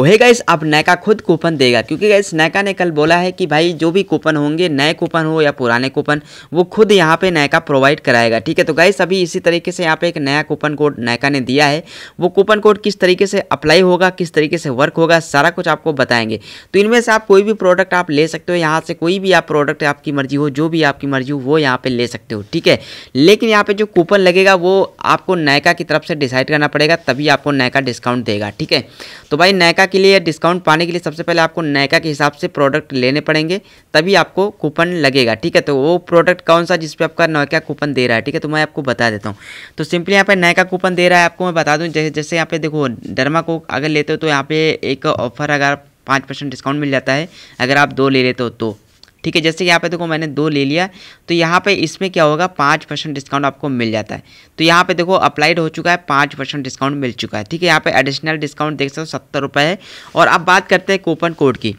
El है guys अब नैका खुद कूपन देगा क्योंकि गाइस नैका ने कल बोला है कि भाई जो भी कूपन होंगे नए कूपन हो या पुराने कूपन वो खुद यहाँ पे नैका प्रोवाइड कराएगा ठीक है तो गाइस अभी इसी तरीके से यहाँ पे एक नया कूपन कोड नैका ने दिया है वो कूपन कोड किस तरीके से अप्लाई होगा किस तरीके से वर्क होगा सारा कुछ आपको बताएंगे तो इनमें से आप कोई भी प्रोडक्ट आप ले सकते हो यहाँ से कोई भी आप प्रोडक्ट आपकी मर्जी हो जो भी आपकी मर्जी हो वो यहाँ पर ले सकते हो ठीक है लेकिन यहाँ पर जो कूपन लगेगा वो आपको नैका की तरफ से डिसाइड करना पड़ेगा तभी आपको नैका डिस्काउंट देगा ठीक है तो भाई नैका के लिए या डिस्काउंट पाने के लिए सबसे पहले आपको नायका के हिसाब से प्रोडक्ट लेने पड़ेंगे तभी आपको कूपन लगेगा ठीक है तो वो प्रोडक्ट कौन सा जिस पर आपका नायका कूपन दे रहा है ठीक है तो मैं आपको बता देता हूँ तो सिंपली यहाँ पे नायका कूपन दे रहा है आपको मैं बता दूँ जैसे जैसे यहाँ पे देखो डरमा को अगर लेते हो तो यहाँ पे एक ऑफर अगर पाँच परसेंट डिस्काउंट मिल जाता है अगर आप दो ले लेते हो तो ठीक है जैसे यहाँ पे देखो मैंने दो ले लिया तो यहाँ पे इसमें क्या होगा पाँच परसेंट डिस्काउंट आपको मिल जाता है तो यहाँ पे देखो अप्लाइड हो चुका है पाँच परसेंट डिस्काउंट मिल चुका है ठीक है यहाँ पे एडिशनल डिस्काउंट देख सकते हो सत्तर रुपये है और अब बात करते हैं कूपन कोड की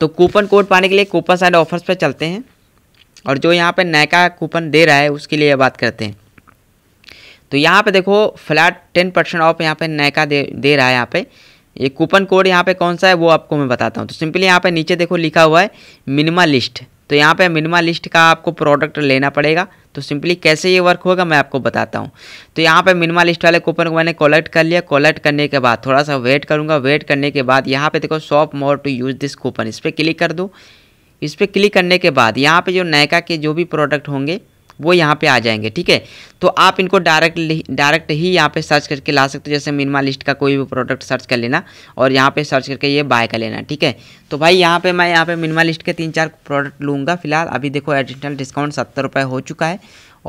तो कूपन कोड पाने के लिए कूपन साइड ऑफर्स पर चलते हैं और जो यहाँ पर नैका कूपन दे रहा है उसके लिए बात करते हैं तो यहाँ पर देखो फ्लैट टेन परसेंट ऑफ यहाँ पर नैका दे दे रहा है यहाँ पर ये कूपन कोड यहाँ पे कौन सा है वो आपको मैं बताता हूँ तो सिंपली यहाँ पे नीचे देखो लिखा हुआ है मिनिमा लिस्ट तो यहाँ पे मिनिमा लिस्ट का आपको प्रोडक्ट लेना पड़ेगा तो सिंपली कैसे ये वर्क होगा मैं आपको बताता हूँ तो यहाँ पे मिनिमा लिस्ट वाले कूपन को मैंने कलेक्ट कर लिया कलेक्ट करने के बाद थोड़ा सा वेट करूँगा वेट करने के बाद यहाँ पर देखो shop more to use this coupon इस पर क्लिक कर दो इस पर क्लिक करने के बाद यहाँ पर जो नायका के जो भी प्रोडक्ट होंगे वो यहाँ पे आ जाएंगे ठीक है तो आप इनको डायरेक्ट डायरेक्ट ही यहाँ पे सर्च करके ला सकते हो जैसे मिनिमा लिस्ट का कोई भी प्रोडक्ट सर्च कर लेना और यहाँ पे सर्च करके ये बाय कर लेना ठीक है तो भाई यहाँ पे मैं यहाँ पे मिनिमा लिस्ट के तीन चार प्रोडक्ट लूँगा फिलहाल अभी देखो एडिशनल डिस्काउंट सत्तर रुपये हो चुका है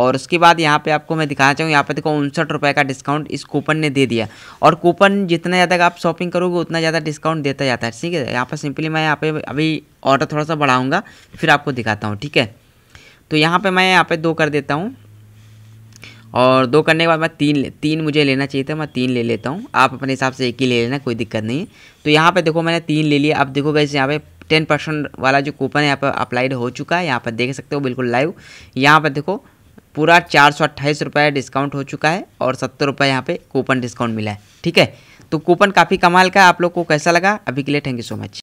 और उसके बाद यहाँ पे आपको मैं दिखाना चाहूँगा यहाँ पे देखो उनसठ रुपये का डिस्काउंट इस कूपन ने दे दिया और कूपन जितना ज़्यादा आप शॉपिंग करोगे उतना ज़्यादा डिस्काउंट देता जाता है ठीक है यहाँ पर सिंपली मैं यहाँ पे अभी ऑर्डर थोड़ा सा बढ़ाऊँगा फिर आपको दिखाता हूँ ठीक है तो यहाँ पे मैं यहाँ पे दो कर देता हूँ और दो करने के बाद मैं तीन तीन मुझे लेना चाहिए था मैं तीन ले लेता हूँ आप अपने हिसाब से एक ही ले लेना कोई दिक्कत नहीं है तो यहाँ पे देखो मैंने तीन ले लिया अब देखो गैस यहाँ पे टेन परसेंट वाला जो कूपन है यहाँ पर अप्लाइड हो चुका है यहाँ पर देख सकते हो बिल्कुल लाइव यहाँ पर देखो पूरा चार सौ अट्ठाईस रुपये डिस्काउंट हो चुका है और सत्तर रुपये यहाँ पर कूपन डिस्काउंट मिला है ठीक है तो कूपन काफ़ी कमाल का आप लोग को कैसा लगा अभी के लिए थैंक यू सो मच